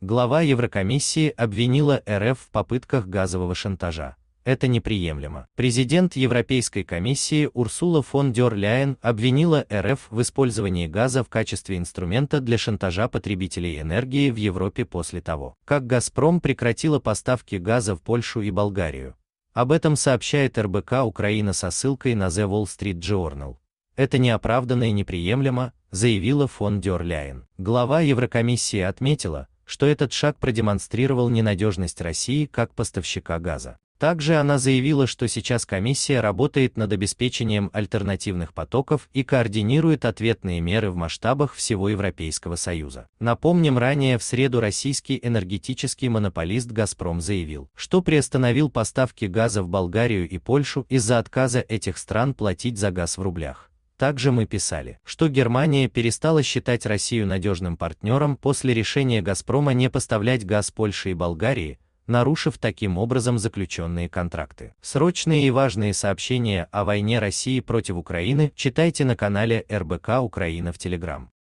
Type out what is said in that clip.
Глава Еврокомиссии обвинила РФ в попытках газового шантажа. Это неприемлемо. Президент Европейской комиссии Урсула фон дер Ляйен обвинила РФ в использовании газа в качестве инструмента для шантажа потребителей энергии в Европе после того, как «Газпром» прекратила поставки газа в Польшу и Болгарию. Об этом сообщает РБК Украина со ссылкой на The Wall Street Journal. Это неоправданно и неприемлемо, заявила фон дер Ляйен. Глава Еврокомиссии отметила, что этот шаг продемонстрировал ненадежность России как поставщика газа. Также она заявила, что сейчас комиссия работает над обеспечением альтернативных потоков и координирует ответные меры в масштабах всего Европейского Союза. Напомним, ранее в среду российский энергетический монополист «Газпром» заявил, что приостановил поставки газа в Болгарию и Польшу из-за отказа этих стран платить за газ в рублях. Также мы писали, что Германия перестала считать Россию надежным партнером после решения Газпрома не поставлять газ Польше и Болгарии, нарушив таким образом заключенные контракты. Срочные и важные сообщения о войне России против Украины читайте на канале РБК Украина в Телеграм.